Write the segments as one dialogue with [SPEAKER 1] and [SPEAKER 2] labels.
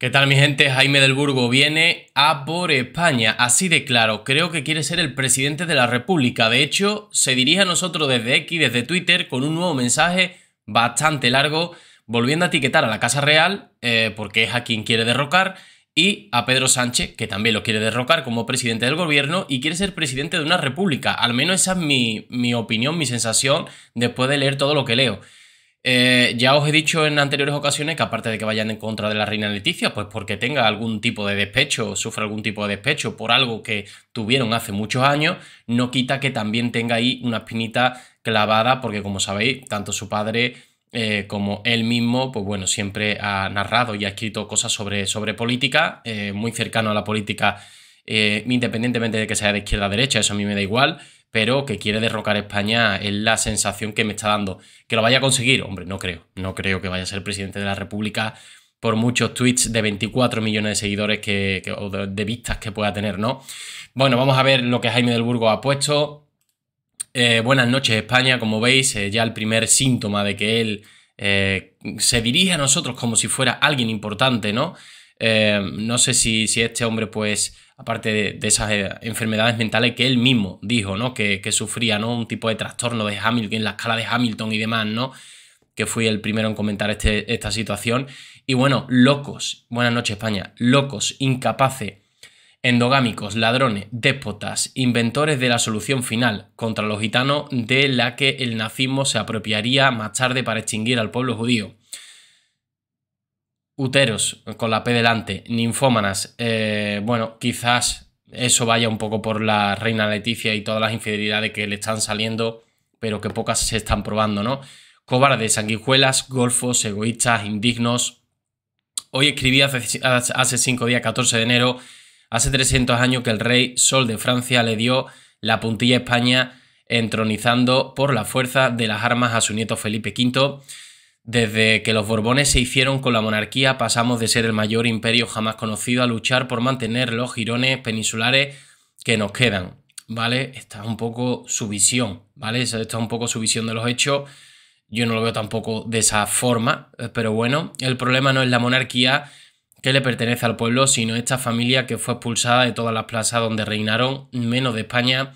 [SPEAKER 1] ¿Qué tal mi gente? Jaime del Burgo viene a por España, así de claro, creo que quiere ser el presidente de la República, de hecho se dirige a nosotros desde X, desde Twitter, con un nuevo mensaje bastante largo, volviendo a etiquetar a la Casa Real, eh, porque es a quien quiere derrocar, y a Pedro Sánchez, que también lo quiere derrocar como presidente del gobierno y quiere ser presidente de una república, al menos esa es mi opinión, mi sensación después de leer todo lo que leo. Eh, ya os he dicho en anteriores ocasiones que aparte de que vayan en contra de la reina Leticia, pues porque tenga algún tipo de despecho, sufra algún tipo de despecho por algo que tuvieron hace muchos años, no quita que también tenga ahí una espinita clavada, porque como sabéis, tanto su padre eh, como él mismo, pues bueno, siempre ha narrado y ha escrito cosas sobre, sobre política, eh, muy cercano a la política, independientemente de que sea de izquierda o derecha, eso a mí me da igual pero que quiere derrocar España es la sensación que me está dando. Que lo vaya a conseguir, hombre, no creo. No creo que vaya a ser presidente de la República por muchos tweets de 24 millones de seguidores que, o de, vistas que pueda tener, ¿no? Bueno, vamos a ver lo que Jaime del Burgo ha puesto. Eh, buenas noches, España. Como veis, eh, ya el primer síntoma de que él eh, se dirige a nosotros como si fuera alguien importante, ¿no? no sé si, si este hombre, pues aparte de, esas eh, enfermedades mentales que él mismo dijo, ¿no? Que, sufría, ¿no? Un tipo de trastorno de Hamilton, la escala de Hamilton y demás, ¿no? Que fui el primero en comentar este, esta situación. Y bueno, locos, buenas noches España, locos, incapaces, endogámicos, ladrones, déspotas, inventores de la solución final contra los gitanos de la que el nazismo se apropiaría más tarde para extinguir al pueblo judío uteros, con la P delante, ninfómanas, eh, bueno, quizás eso vaya un poco por la reina Leticia y todas las infidelidades que le están saliendo, pero que pocas se están probando, ¿no? Cobardes, sanguijuelas, golfos, egoístas, indignos. Hoy escribí hace, hace cinco días, 14 de enero, hace 300 años que el rey Sol de Francia le dio la puntilla a España entronizando por la fuerza de las armas a su nieto Felipe V desde que los Borbones se hicieron con la monarquía pasamos de ser el mayor imperio jamás conocido a luchar por mantener los jirones peninsulares que nos quedan, ¿vale? está un poco su visión, ¿vale? Esta es un poco su visión de los hechos. Yo no lo veo tampoco de esa forma, eh, pero bueno, el problema no es la monarquía que le pertenece al pueblo, sino esta familia que fue expulsada de todas las plazas donde reinaron, menos de España,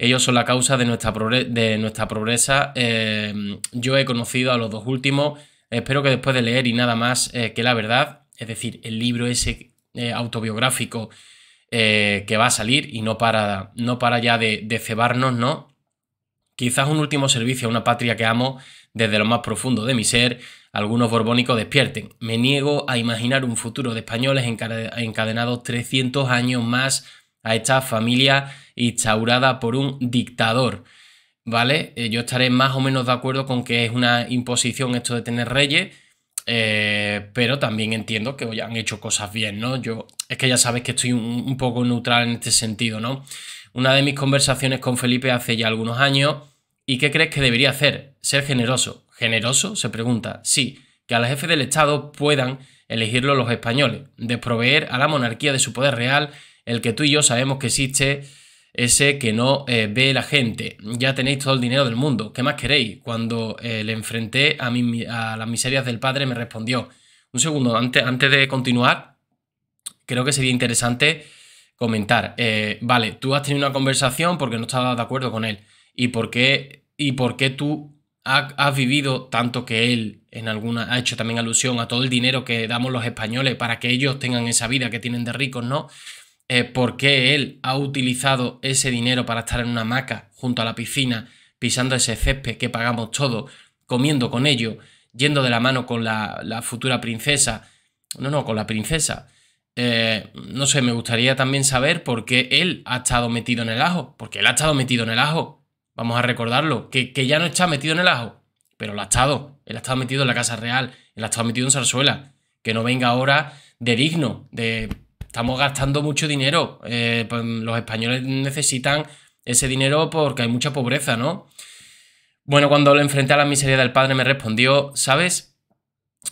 [SPEAKER 1] ellos son la causa de nuestra, de nuestra progresa. Eh, yo he conocido a los dos últimos. Espero que después de leer y nada más eh, que la verdad, es decir, el libro ese eh, autobiográfico que va a salir y no para, no para ya de, de cebarnos, ¿no? Quizás un último servicio a una patria que amo desde lo más profundo de mi ser, algunos borbónicos despierten. Me niego a imaginar un futuro de españoles encadenados 300 años más a esta familia instaurada por un dictador. ¿Vale? Eh, yo estaré más o menos de acuerdo con que es una imposición esto de tener reyes, eh, pero también entiendo que hoy han hecho cosas bien, ¿no? Yo es que ya sabes que estoy un, poco neutral en este sentido, ¿no? Una de mis conversaciones con Felipe hace ya algunos años, ¿y qué crees que debería hacer? Ser generoso. ¿Generoso? Se pregunta. Sí, que a la jefe del Estado puedan elegirlo los españoles, desproveer a la monarquía de su poder real el que tú y yo sabemos que existe, ese que no eh, ve la gente. Ya tenéis todo el dinero del mundo, ¿qué más queréis? Cuando eh, le enfrenté a, mí a, las miserias del padre me respondió. Un segundo, antes, antes de continuar, creo que sería interesante comentar. Eh, vale, tú has tenido una conversación porque no estabas de acuerdo con él. ¿Y por qué, y por qué tú has, has vivido tanto que él en alguna ha hecho también alusión a todo el dinero que damos los españoles para que ellos tengan esa vida que tienen de ricos, ¿no? por qué él ha utilizado ese dinero para estar en una hamaca junto a la piscina, pisando ese césped que pagamos todos, comiendo con ello, yendo de la mano con la, futura princesa. No, no, con la princesa. Eh, no sé, me gustaría también saber por qué él ha estado metido en el ajo. Porque él ha estado metido en el ajo. Vamos a recordarlo. Que, que ya no está metido en el ajo. Pero lo ha estado. Él ha estado metido en la Casa Real. Él ha estado metido en Zarzuela. Que no venga ahora de digno, de estamos gastando mucho dinero. Eh, pues, los españoles necesitan ese dinero porque hay mucha pobreza, ¿no? Bueno, cuando le enfrenté a la miseria del padre me respondió, ¿sabes?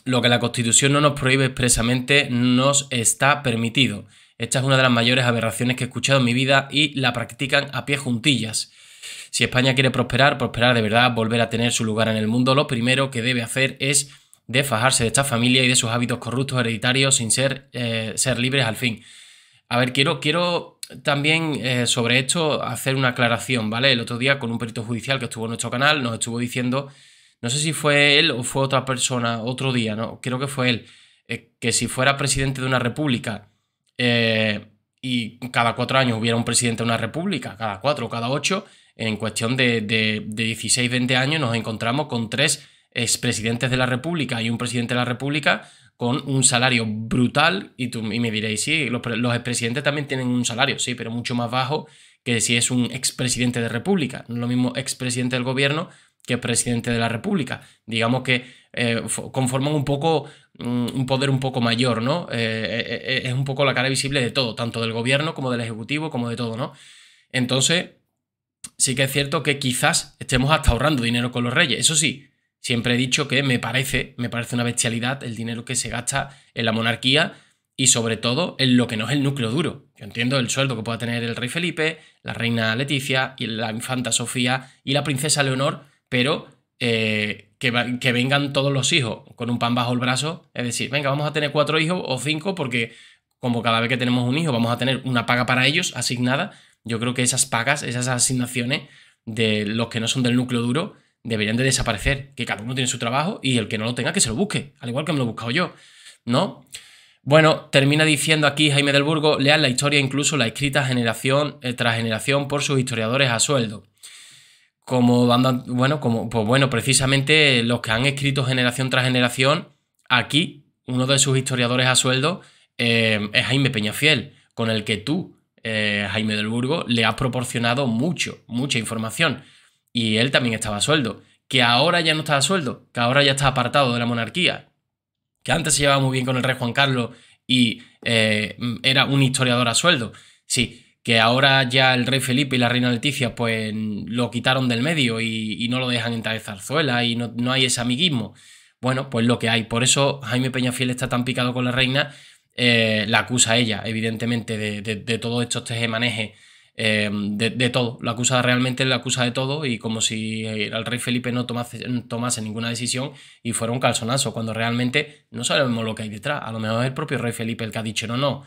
[SPEAKER 1] Lo que la Constitución no nos prohíbe expresamente nos está permitido. Esta es una de las mayores aberraciones que he escuchado en mi vida y la practican a pie juntillas. Si España quiere prosperar, prosperar de verdad, volver a tener su lugar en el mundo, lo primero que debe hacer es de fajarse de esta familia y de sus hábitos corruptos hereditarios sin ser, eh, ser libres al fin. A ver, quiero, quiero también eh, sobre esto hacer una aclaración, ¿vale? El otro día con un perito judicial que estuvo en nuestro canal nos estuvo diciendo, no sé si fue él o fue otra persona, otro día, ¿no? Creo que fue él, eh, que si fuera presidente de una república y cada cuatro años hubiera un presidente de una república, cada cuatro o cada ocho, en cuestión de, de, de 16, 20 años nos encontramos con tres expresidentes de la República y un presidente de la República con un salario brutal y, tú, me diréis, sí, los, expresidentes también tienen un salario, sí, pero mucho más bajo que si es un expresidente de República. No es lo mismo expresidente del gobierno que presidente de la República. Digamos que eh, conforman un poco mm, un poder un poco mayor, ¿no? Eh, eh, es un poco la cara visible de todo, tanto del gobierno como del ejecutivo, como de todo, ¿no? Entonces, sí que es cierto que quizás estemos hasta ahorrando dinero con los reyes. Eso sí, Siempre he dicho que me parece, me parece una bestialidad el dinero que se gasta en la monarquía y sobre todo en lo que no es el núcleo duro. Yo entiendo el sueldo que pueda tener el rey Felipe, la reina Leticia y la infanta Sofía y la princesa Leonor, pero eh, que, vengan todos los hijos con un pan bajo el brazo, es decir, venga, vamos a tener cuatro hijos o cinco porque como cada vez que tenemos un hijo vamos a tener una paga para ellos asignada, yo creo que esas pagas, esas asignaciones de los que no son del núcleo duro, deberían de desaparecer, que cada uno tiene su trabajo y el que no lo tenga que se lo busque, al igual que me lo he buscado yo, ¿no? Bueno, termina diciendo aquí Jaime del Burgo, lean la historia incluso la escrita generación eh, tras generación por sus historiadores a sueldo. Como andan, bueno, como, pues bueno, precisamente los que han escrito generación tras generación, aquí uno de sus historiadores a sueldo eh, es Jaime Peñafiel, con el que tú, eh, Jaime del Burgo, le has proporcionado mucho, mucha información y él también estaba a sueldo, que ahora ya no está a sueldo, que ahora ya está apartado de la monarquía, que antes se llevaba muy bien con el rey Juan Carlos y eh, mm, era un historiador a sueldo, sí, que ahora ya el rey Felipe y la reina Leticia pues lo quitaron del medio y, no lo dejan entrar en zarzuela y no, hay ese amiguismo. Bueno, pues lo que hay. Por eso Jaime Peñafiel está tan picado con la reina, eh, la acusa a ella, evidentemente, de, de, de todos estos tejemanejes Em, de, todo. la acusa realmente, la acusa de todo y como si el rey Felipe no tomase, ninguna decisión y fuera un calzonazo, cuando realmente no sabemos lo que hay detrás. A lo mejor es el propio rey Felipe el que ha dicho, no, no,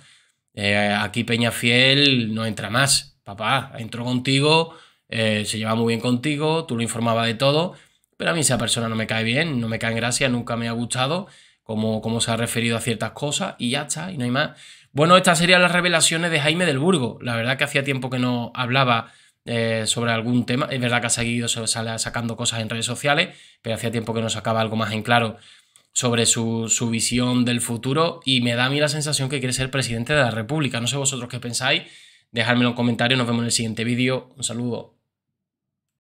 [SPEAKER 1] eh, aquí Peña Fiel no entra más. Papá, entró contigo, eh, se lleva muy bien contigo, tú lo informabas de todo, pero a mí esa persona no me cae bien, no me cae en gracia, nunca me ha gustado como cómo se ha referido a ciertas cosas y ya está, y no hay más. Bueno, estas serían las revelaciones de Jaime del Burgo. La verdad que hacía tiempo que no hablaba eh, sobre algún tema. Es verdad que ha seguido sacando cosas en redes sociales, pero hacía tiempo que no sacaba algo más en claro sobre su, visión del futuro y me da a mí la sensación que quiere ser presidente de la República. No sé vosotros qué pensáis. Dejadmelo en comentarios. Nos vemos en el siguiente vídeo. Un saludo.